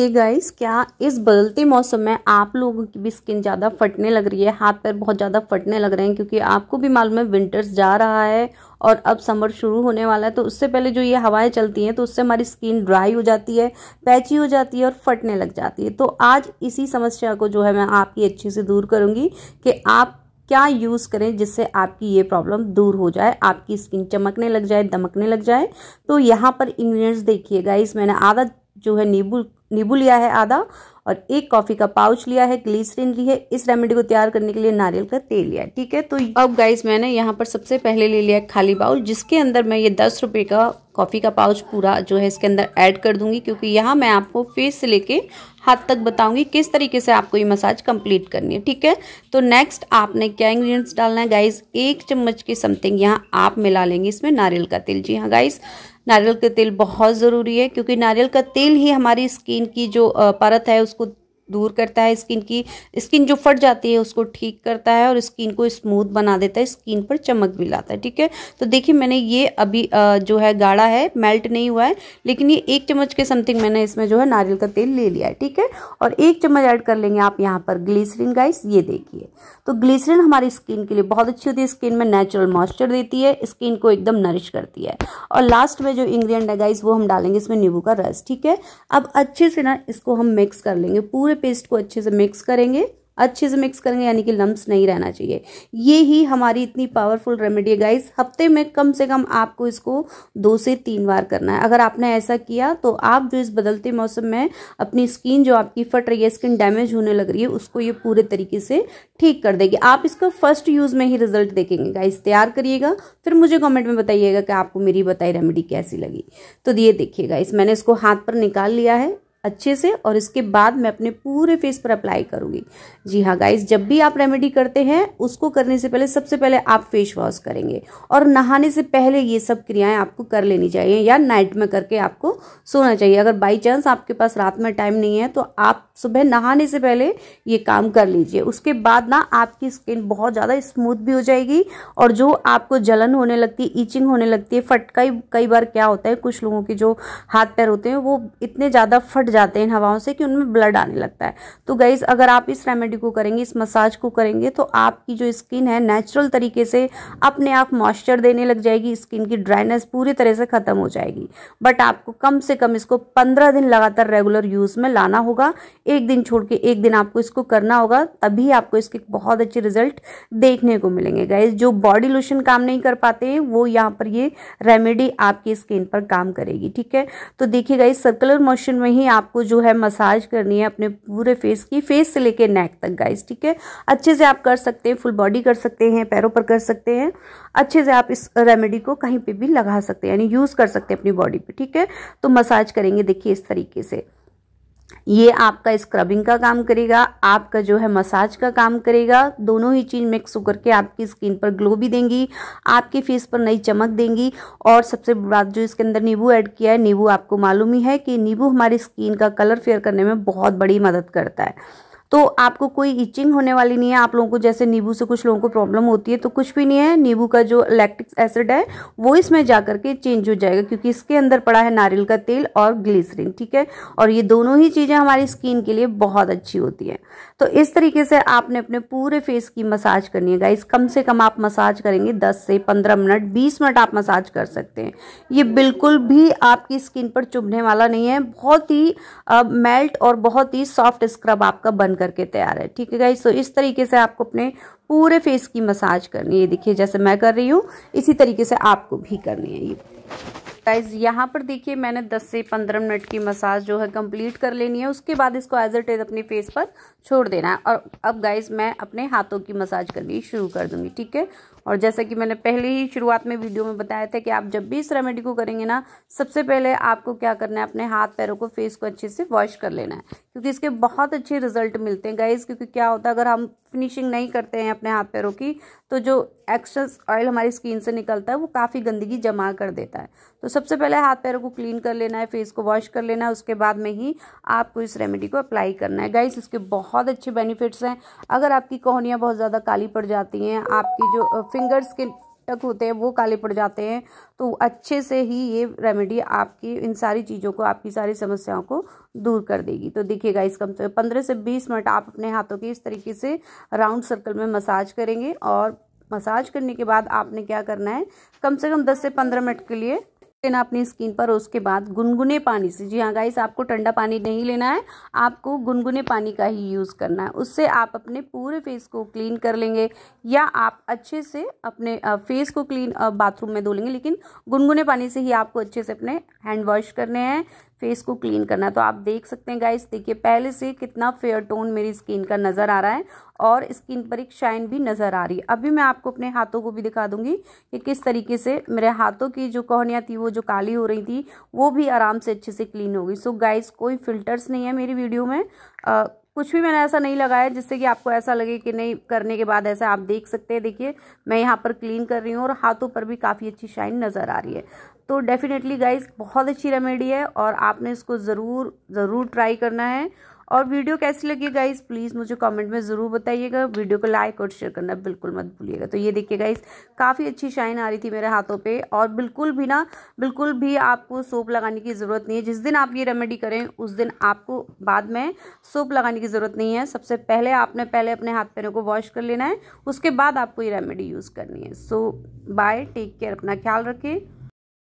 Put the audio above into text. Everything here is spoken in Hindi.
हे hey गाइस क्या इस बदलते मौसम में आप लोगों की भी स्किन ज़्यादा फटने लग रही है हाथ पैर बहुत ज़्यादा फटने लग रहे हैं क्योंकि आपको भी मालूम है विंटर्स जा रहा है और अब समर शुरू होने वाला है तो उससे पहले जो ये हवाएं चलती हैं तो उससे हमारी स्किन ड्राई हो जाती है पैची हो जाती है और फटने लग जाती है तो आज इसी समस्या को जो है मैं आपकी अच्छे से दूर करूँगी कि आप क्या यूज़ करें जिससे आपकी ये प्रॉब्लम दूर हो जाए आपकी स्किन चमकने लग जाए दमकने लग जाए तो यहाँ पर इंग्रेडिएंट्स देखिए गाइस मैंने आधा जो है नींबू नींबू लिया है आधा और एक कॉफ़ी का पाउच लिया है ग्लीसरिन ली है इस रेमेडी को तैयार करने के लिए नारियल का तेल लिया है ठीक है तो अब गाइज मैंने यहाँ पर सबसे पहले ले लिया खाली बाउल जिसके अंदर मैं ये दस रुपये का कॉफ़ी का पाउच पूरा जो है इसके अंदर ऐड कर दूंगी क्योंकि यहाँ मैं आपको फेस से लेके हाथ तक बताऊंगी किस तरीके से आपको ये मसाज कंप्लीट करनी है ठीक है तो नेक्स्ट आपने क्या इंग्रेडिएंट्स डालना है गाइस एक चम्मच के समथिंग यहाँ आप मिला लेंगे इसमें नारियल का तेल जी हाँ गाइस नारियल का तेल बहुत ज़रूरी है क्योंकि नारियल का तेल ही हमारी स्किन की जो परत है उसको दूर करता है स्किन की स्किन जो फट जाती है उसको ठीक करता है और स्किन को स्मूथ बना देता है स्किन पर चमक भी लाता है ठीक है तो देखिए मैंने ये अभी जो है गाढ़ा है मेल्ट नहीं हुआ है लेकिन ये एक चम्मच के समथिंग मैंने इसमें जो है नारियल का तेल ले लिया है ठीक है और एक चम्मच ऐड कर लेंगे आप यहाँ पर ग्लीसरिन गाइस ये देखिए तो ग्लीसरिन हमारी स्किन के लिए बहुत अच्छी होती है स्किन में नेचुरल मॉइस्चर देती है स्किन को एकदम नरिश करती है और लास्ट में जो इंग्रीडियंट है गाइस वो हम डालेंगे इसमें नींबू का रस ठीक है अब अच्छे से ना इसको हम मिक्स कर लेंगे पूरे पेस्ट को अच्छे से मिक्स करेंगे अच्छे से मिक्स करेंगे यानी कि लम्ब नहीं रहना चाहिए ये ही हमारी इतनी पावरफुल रेमेडी है गाइस हफ्ते में कम से कम आपको इसको दो से तीन बार करना है अगर आपने ऐसा किया तो आप जो इस बदलते मौसम में अपनी स्किन जो आपकी फट रही है स्किन डैमेज होने लग रही है उसको ये पूरे तरीके से ठीक कर देगी आप इसका फर्स्ट यूज़ में ही रिजल्ट देखेंगे गाइस तैयार करिएगा फिर मुझे कॉमेंट में बताइएगा कि आपको मेरी बताई रेमेडी कैसी लगी तो ये देखिए गाइस मैंने इसको हाथ पर निकाल लिया है अच्छे से और इसके बाद मैं अपने पूरे फेस पर अप्लाई करूंगी जी हाँ गाइज जब भी आप रेमेडी करते हैं उसको करने से पहले सबसे पहले आप फेस वॉश करेंगे और नहाने से पहले ये सब क्रियाएं आपको कर लेनी चाहिए या नाइट में करके आपको सोना चाहिए अगर बाई चांस आपके पास रात में टाइम नहीं है तो आप सुबह नहाने से पहले ये काम कर लीजिए उसके बाद ना आपकी स्किन बहुत ज़्यादा स्मूथ भी हो जाएगी और जो आपको जलन होने लगती है ईचिंग होने लगती है फटका कई बार क्या होता है कुछ लोगों के जो हाथ पैर होते हैं वो इतने ज़्यादा फट फट जाते हैं इन हवाओं से कि उनमें ब्लड आने लगता है तो गाइज अगर आप इस रेमेडी को करेंगे इस मसाज को करेंगे तो आपकी जो स्किन है नेचुरल तरीके से अपने आप मॉइस्चर देने लग जाएगी स्किन की ड्राइनेस पूरी तरह से ख़त्म हो जाएगी बट आपको कम से कम इसको पंद्रह दिन लगातार रेगुलर यूज़ में लाना होगा एक दिन छोड़ के एक दिन आपको इसको करना होगा तभी आपको इसके बहुत अच्छे रिजल्ट देखने को मिलेंगे गाइज जो बॉडी लोशन काम नहीं कर पाते हैं वो यहाँ पर ये रेमेडी आपकी स्किन पर काम करेगी ठीक है तो देखिए गाइज सर्कुलर मोशन में ही आप आपको जो है मसाज करनी है अपने पूरे फेस की फेस से लेके नेक तक गाइस ठीक है अच्छे से आप कर सकते हैं फुल बॉडी कर सकते हैं पैरों पर कर सकते हैं अच्छे से आप इस रेमेडी को कहीं पे भी लगा सकते हैं यानी यूज़ कर सकते हैं अपनी बॉडी पे ठीक है तो मसाज करेंगे देखिए इस तरीके से ये आपका स्क्रबिंग का काम करेगा आपका जो है मसाज का काम करेगा दोनों ही चीज़ मिक्स होकर के आपकी स्किन पर ग्लो भी देंगी आपके फेस पर नई चमक देंगी और सबसे बात जो इसके अंदर नींबू ऐड किया है नींबू आपको मालूम ही है कि नींबू हमारी स्किन का कलर फेयर करने में बहुत बड़ी मदद करता है तो आपको कोई इचिंग होने वाली नहीं है आप लोगों को जैसे नींबू से कुछ लोगों को प्रॉब्लम होती है तो कुछ भी नहीं है नींबू का जो इलेक्ट्रिक एसिड है वो इसमें जा करके चेंज हो जाएगा क्योंकि इसके अंदर पड़ा है नारियल का तेल और ग्लीसरिन ठीक है और ये दोनों ही चीज़ें हमारी स्किन के लिए बहुत अच्छी होती है तो इस तरीके से आपने अपने पूरे फेस की मसाज करनी है गाइस कम से कम आप मसाज करेंगे 10 से 15 मिनट 20 मिनट आप मसाज कर सकते हैं ये बिल्कुल भी आपकी स्किन पर चुभने वाला नहीं है बहुत ही मेल्ट और बहुत ही सॉफ्ट स्क्रब आपका बन करके तैयार है ठीक है गाइस तो इस तरीके से आपको अपने पूरे फेस की मसाज करनी है ये देखिए जैसे मैं कर रही हूँ इसी तरीके से आपको भी करनी है ये गाइज यहाँ पर देखिए मैंने 10 से 15 मिनट की मसाज जो है कंप्लीट कर लेनी है उसके बाद इसको एज इट इज़ अपने फेस पर छोड़ देना है और अब गाइज मैं अपने हाथों की मसाज करनी शुरू कर दूंगी ठीक है और जैसा कि मैंने पहले ही शुरुआत में वीडियो में बताया था कि आप जब भी इस रेमेडी को करेंगे ना सबसे पहले आपको क्या करना है अपने हाथ पैरों को फेस को अच्छे से वॉश कर लेना है क्योंकि इसके बहुत अच्छे रिजल्ट मिलते हैं गाइज क्योंकि क्या होता है अगर हम फिनिशिंग नहीं करते हैं अपने हाथ पैरों की तो जो एक्स्ट्रस ऑयल हमारी स्किन से निकलता है वो काफ़ी गंदगी जमा कर देता है तो सबसे पहले हाथ पैरों को क्लीन कर लेना है फेस को वॉश कर लेना है उसके बाद में ही आपको इस रेमेडी को अप्लाई करना है गाइस इसके बहुत अच्छे बेनिफिट्स हैं अगर आपकी कोहनियाँ बहुत ज़्यादा काली पड़ जाती हैं आपकी जो फिंगर्स के तक होते हैं वो काले पड़ जाते हैं तो अच्छे से ही ये रेमेडी आपकी इन सारी चीज़ों को आपकी सारी समस्याओं को दूर कर देगी तो देखिएगा इस कम से पंद्रह से बीस मिनट आप अपने हाथों के इस तरीके से राउंड सर्कल में मसाज करेंगे और मसाज करने के बाद आपने क्या करना है कम से कम दस से पंद्रह मिनट के लिए लेना अपनी स्किन पर उसके बाद गुनगुने पानी से जी हाँ गाइस आपको ठंडा पानी नहीं लेना है आपको गुनगुने पानी का ही यूज़ करना है उससे आप अपने पूरे फेस को क्लीन कर लेंगे या आप अच्छे से अपने फेस को क्लीन बाथरूम में धो लेंगे लेकिन गुनगुने पानी से ही आपको अच्छे से अपने हैंड वॉश करने हैं फेस को क्लीन करना है तो आप देख सकते हैं गाइस देखिए पहले से कितना फेयर टोन मेरी स्किन का नज़र आ रहा है और स्किन पर एक शाइन भी नज़र आ रही है अभी मैं आपको अपने हाथों को भी दिखा दूंगी कि किस तरीके से मेरे हाथों की जो कोहनियाँ थी वो जो काली हो रही थी वो भी आराम से अच्छे से क्लीन होगी सो गाइस कोई फिल्टर्स नहीं है मेरी वीडियो में आ, कुछ भी मैंने ऐसा नहीं लगाया जिससे कि आपको ऐसा लगे कि नहीं करने के बाद ऐसा आप देख सकते हैं देखिए मैं यहाँ पर क्लीन कर रही हूँ और हाथों पर भी काफ़ी अच्छी शाइन नज़र आ रही है तो डेफ़िनेटली गाइज बहुत अच्छी रेमेडी है और आपने इसको ज़रूर ज़रूर ट्राई करना है और वीडियो कैसी लगी गाइस प्लीज़ मुझे कमेंट में ज़रूर बताइएगा वीडियो को लाइक और शेयर करना बिल्कुल मत भूलिएगा तो ये देखिए गाइस काफ़ी अच्छी शाइन आ रही थी मेरे हाथों पर और बिल्कुल भी ना बिल्कुल भी आपको सोप लगाने की ज़रूरत नहीं है जिस दिन आप ये रेमेडी करें उस दिन आपको बाद में सोप लगाने की ज़रूरत नहीं है सबसे पहले आपने पहले अपने हाथ पैरों को वॉश कर लेना है उसके बाद आपको ये रेमेडी यूज़ करनी है सो बाय टेक केयर अपना ख्याल रखें